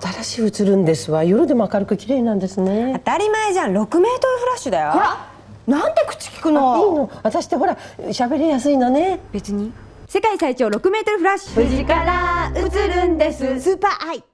新しい映るんですわ夜でも明るく綺麗なんですね当たり前じゃん6メートルフラッシュだよなんて口利くのいいの私ってほら喋りやすいのね別に世界最長6メートルフラッシュ富士から映るんですスーパーアイ